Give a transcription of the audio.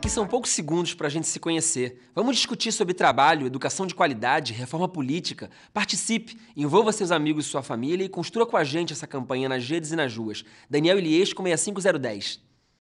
Aqui são poucos segundos para a gente se conhecer. Vamos discutir sobre trabalho, educação de qualidade, reforma política. Participe, envolva seus amigos e sua família e construa com a gente essa campanha nas redes e nas ruas. Daniel com 65010.